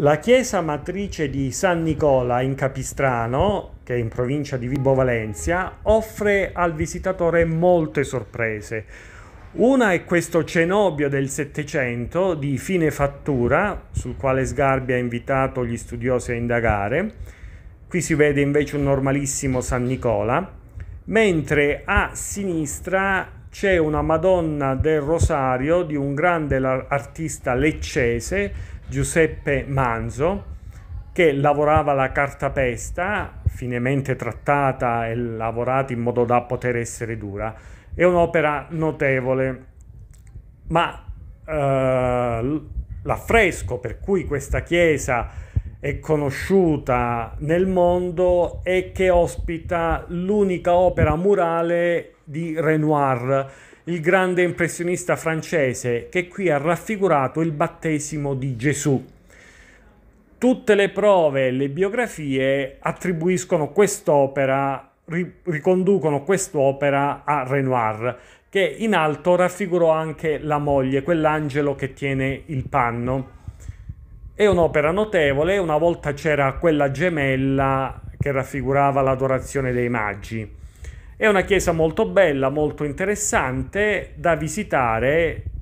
La chiesa matrice di San Nicola in Capistrano, che è in provincia di Vibo Valentia, offre al visitatore molte sorprese. Una è questo cenobio del Settecento di fine fattura, sul quale Sgarbi ha invitato gli studiosi a indagare. Qui si vede invece un normalissimo San Nicola, mentre a sinistra c'è una Madonna del Rosario di un grande artista leccese Giuseppe Manzo, che lavorava la cartapesta, finemente trattata e lavorata in modo da poter essere dura. È un'opera notevole, ma eh, l'affresco per cui questa chiesa è conosciuta nel mondo e che ospita l'unica opera murale di Renoir il grande impressionista francese che qui ha raffigurato il battesimo di Gesù. Tutte le prove e le biografie attribuiscono quest'opera, riconducono quest'opera a Renoir, che in alto raffigurò anche la moglie, quell'angelo che tiene il panno. È un'opera notevole, una volta c'era quella gemella che raffigurava l'adorazione dei maggi. È una chiesa molto bella, molto interessante da visitare